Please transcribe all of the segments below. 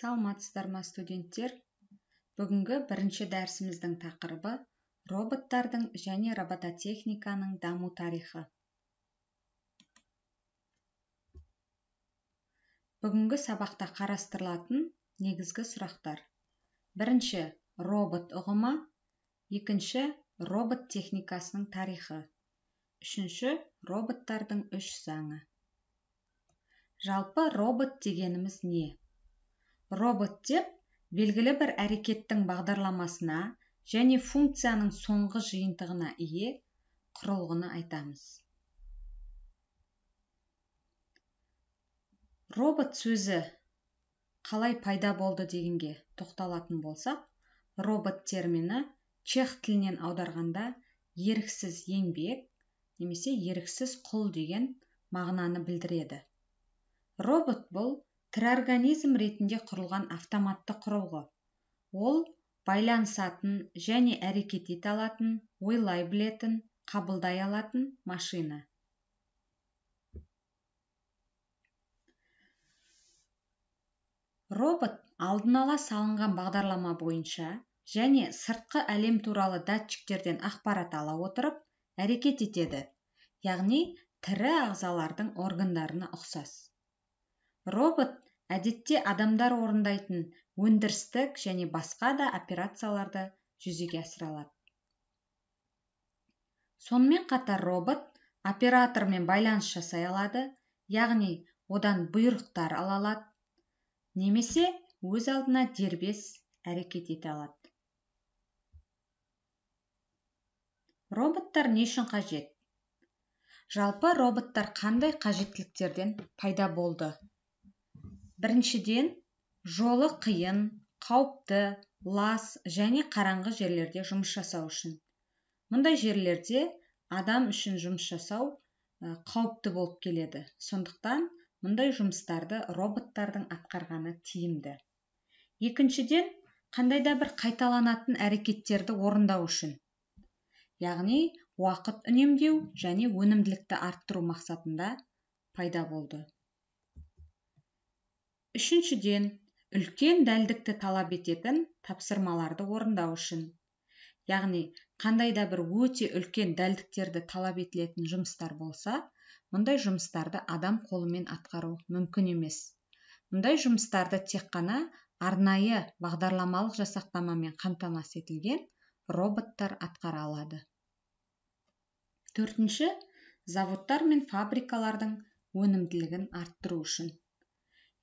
саламатсыздар ма студенттер бүгінгі бірінші дәрісіміздің тақырыбы роботтардың және робототехниканың даму тарихы бүгінгі сабақта қарастырылатын негізгі сұрақтар бірінші робот ұғымы екінші робот техникасының тарихы үшінші роботтардың үш заңы жалпы робот дегеніміз не робот деп белгілі бір әрекеттің бағдарламасына және функцияның соңғы жиынтығына ие құрылғыны айтамыз робот сөзі қалай пайда болды дегенге тоқталатын болсақ робот термині чех тілінен аударғанда еріксіз еңбек немесе еріксіз құл деген мағынаны білдіреді робот бұл тірі организм ретінде құрылған автоматты құрылғы ол байланысатын және әрекет ете алатын ойлай білетін қабылдай алатын машина робот алдын ала салынған бағдарлама бойынша және сыртқы әлем туралы датчиктерден ақпарат ала отырып әрекет етеді яғни тірі ағзалардың органдарына ұқсас робот әдетте адамдар орындайтын өндірістік және басқа да операцияларды жүзеге асыра алады сонымен қатар робот оператормен байланыс жасай алады яғни одан бұйрықтар ала алады немесе өз алдына дербес әрекет ете алады роботтар не үшін қажет жалпы роботтар қандай қажеттіліктерден пайда болды біріншіден жолы қиын қауіпті лас және қараңғы жерлерде жұмыс жасау үшін мұндай жерлерде адам үшін жұмыс жасау қауіпті болып келеді сондықтан мұндай жұмыстарды роботтардың атқарғаны тиімді екіншіден қандай да бір қайталанатын әрекеттерді орындау үшін яғни уақыт үнемдеу және өнімділікті арттыру мақсатында пайда болды үшіншіден үлкен дәлдікті талап ететін тапсырмаларды орындау үшін яғни қандай да бір өте үлкен дәлдіктерді талап етілетін жұмыстар болса мұндай жұмыстарды адам қолымен атқару мүмкін емес мұндай жұмыстарды тек қана арнайы бағдарламалық жасақтамамен қамтамасыз етілген роботтар атқара алады төртінші заводтар мен фабрикалардың өнімділігін арттыру үшін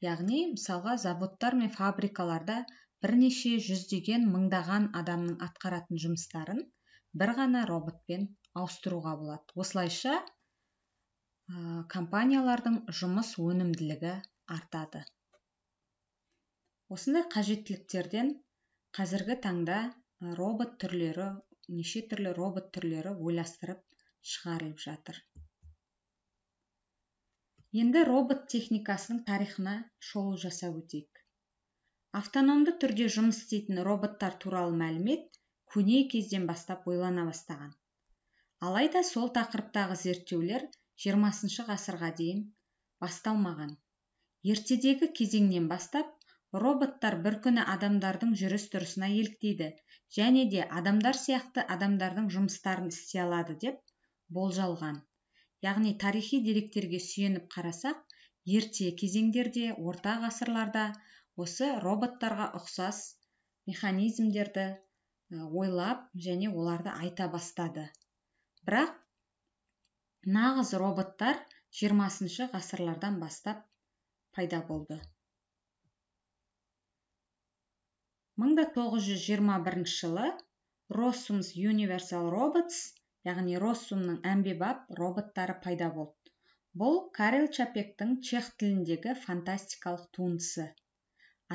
яғни мысалға заводтар мен фабрикаларда бірнеше жүздеген мыңдаған адамның атқаратын жұмыстарын бір ғана роботпен ауыстыруға болады осылайша компаниялардың жұмыс өнімділігі артады осындай қажеттіліктерден қазіргі таңда робот түрлері неше түрлі робот түрлері ойластырып шығарылып жатыр енді робот техникасының тарихына шолу жасап өтейік автономды түрде жұмыс істейтін роботтар туралы мәлімет көне кезден бастап ойлана бастаған алайда сол тақырыптағы зерттеулер жиырмасыншы ғасырға дейін басталмаған ертедегі кезеңнен бастап роботтар бір күні адамдардың жүріс тұрысына еліктейді және де адамдар сияқты адамдардың жұмыстарын істей алады деп болжалған яғни тарихи деректерге сүйеніп қарасақ ерте кезеңдерде орта ғасырларда осы роботтарға ұқсас механизмдерді ойлап және оларды айта бастады бірақ нағыз роботтар жиырмасыншы ғасырлардан бастап пайда болды 1921 жылы Rossum's Universal Robots яғни россумның әмбебап роботтары пайда болды бұл карел чапектің чех тіліндегі фантастикалық туындысы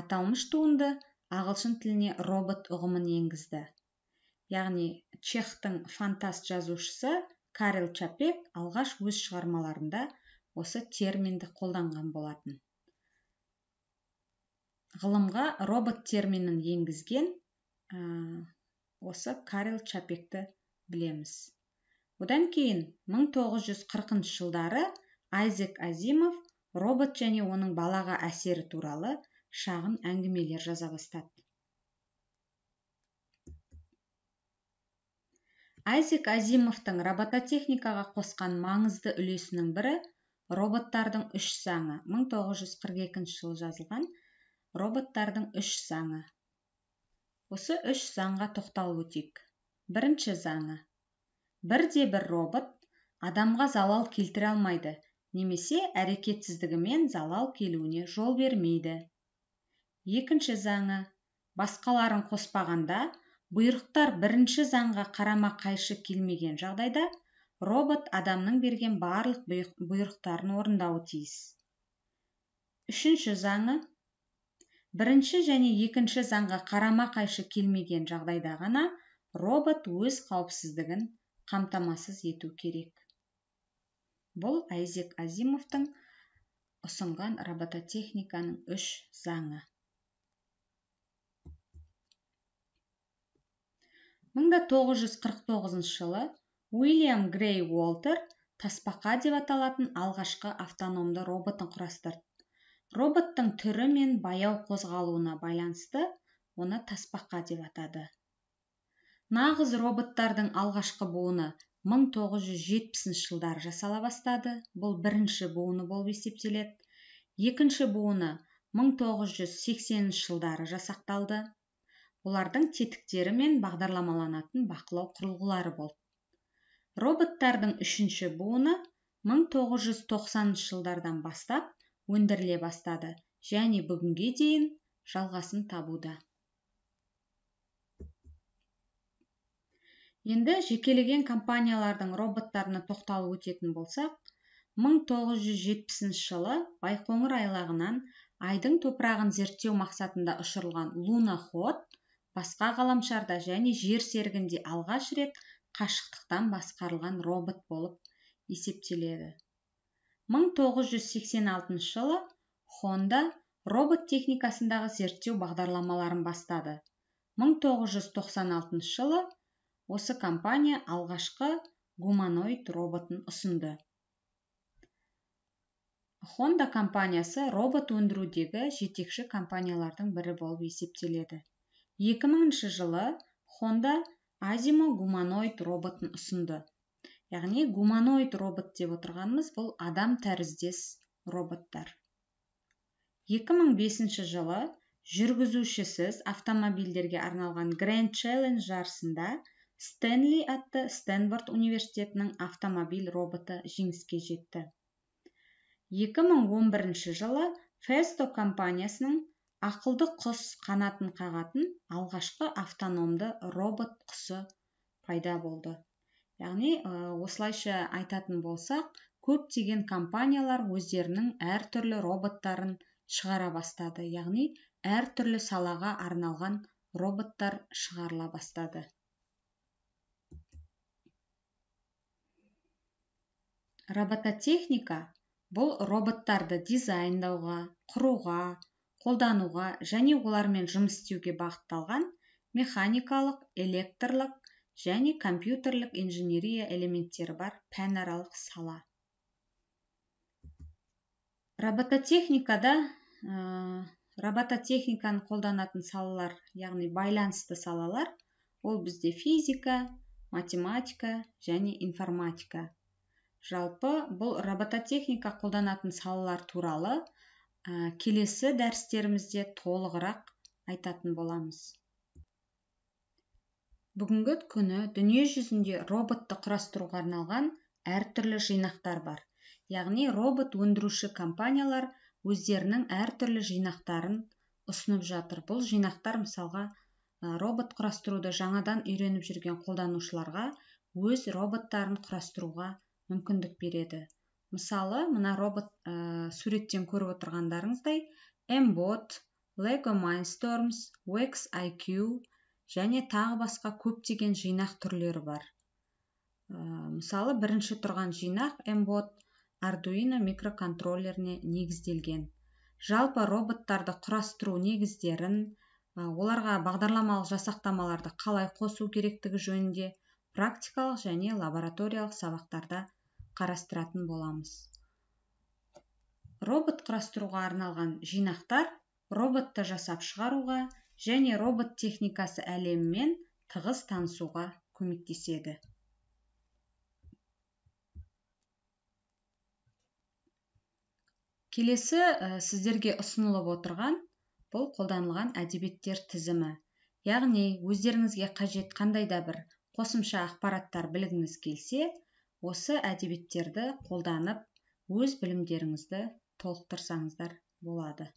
аталмыш туынды ағылшын тіліне робот ұғымын енгізді яғни чехтің фантаст жазушысы карел чапек алғаш өз шығармаларында осы терминді қолданған болатын ғылымға робот терминін енгізген ә, осы карел чапекті білеміз одан кейін 1940 жылдары айзек азимов робот және оның балаға әсері туралы шағын әңгімелер жаза бастады айзек азимовтың робототехникаға қосқан маңызды үлесінің бірі роботтардың үш заңы 1942 жылы жазылған роботтардың үш заңы осы үш заңға тоқталып өтейік бірінші заңы бірде бір робот адамға залал келтіре алмайды немесе әрекетсіздігімен залал келуіне жол бермейді екінші заңы басқаларын қоспағанда бұйрықтар бірінші заңға қарама қайшы келмеген жағдайда робот адамның берген барлық бұйрықтарын орындауы тиіс үшінші заңы бірінші және екінші заңға қарама қайшы келмеген жағдайда ғана робот өз қауіпсіздігін қамтамасыз ету керек бұл айзек азимовтың ұсынған робототехниканың үш заңы мың да жылы уильям грей уолтер тасбақа деп аталатын алғашқы автономды роботын құрастырды роботтың түрі мен баяу қозғалуына байланысты оны тасбақа деп атады нағыз роботтардың алғашқы буыны 1970 тоғыз жасала бастады бұл бірінші буыны болып есептеледі екінші буыны 1980 жылдары жасақталды олардың тетіктері мен бағдарламаланатын бақылау құрылғылары болды роботтардың үшінші буыны 1990 жылдардан бастап өндіріле бастады және бүгінге дейін жалғасын табуда енді жекелеген компаниялардың роботтарына тоқталу өтетін болсақ 1970 тоғыз жылы байқоңыр айлағынан айдың топырағын зерттеу мақсатында ұшырылған Ход басқа ғаламшарда және жер сергінде алғаш рет қашықтықтан басқарылған робот болып есептеледі 1986 жылы хонда робот техникасындағы зерттеу бағдарламаларын бастады 1996 жылы осы компания алғашқы гуманоид роботын ұсынды хонда компаниясы робот өндірудегі жетекші компаниялардың бірі болып есептеледі 2000 жылы хонда азимо гуманоид роботын ұсынды яғни гуманоид робот деп отырғанымыз бұл адам тәріздес роботтар 2005 жылы жүргізушісіз автомобильдерге арналған Grand Challenge жарысында стэнли атты стэнфорд университетінің автомобиль роботы жеңіске жетті 2011 жылы Festo компаниясының ақылды құс қанатын қағатын алғашқы автономды робот құсы пайда болды яғни осылайша айтатын болсақ көптеген компаниялар өздерінің әртүрлі роботтарын шығара бастады яғни әртүрлі салаға арналған роботтар шығарыла бастады робототехника бұл роботтарды дизайндауға құруға қолдануға және олармен жұмыс істеуге бағытталған механикалық электрлік және компьютерлік инженерия элементтері бар пәнаралық сала робототехникада ә, робототехниканы қолданатын салалар яғни байланысты салалар ол бізде физика математика және информатика жалпы бұл робототехника қолданатын салалар туралы ә, келесі дәрістерімізде толығырақ айтатын боламыз бүгінгі күні дүние жүзінде роботты құрастыруға арналған әртүрлі жинақтар бар яғни робот өндіруші компаниялар өздерінің әртүрлі жинақтарын ұсынып жатыр бұл жинақтар мысалға робот құрастыруды жаңадан үйреніп жүрген қолданушыларға өз роботтарын құрастыруға мүмкіндік береді мысалы мына робот ә, суреттен көріп отырғандарыңыздай mbot lego mindstorms Wax iq және тағы басқа көптеген жинақ түрлері бар ә, мысалы бірінші тұрған жинақ mbot arduino микроконтроллеріне негізделген жалпы роботтарды құрастыру негіздерін э, оларға бағдарламалық жасақтамаларды қалай қосу керектігі жөнінде практикалық және лабораториялық сабақтарда қарастыратын боламыз робот құрастыруға арналған жинақтар роботты жасап шығаруға және робот техникасы әлемімен тығыз танысуға көмектеседі келесі сіздерге ұсынылып отырған бұл қолданылған әдебиеттер тізімі яғни өздеріңізге қажет қандай да бір қосымша ақпараттар білгіңіз келсе осы әдебиеттерді қолданып өз білімдеріңізді толықтырсаңыздар болады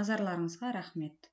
назарларыңызға рахмет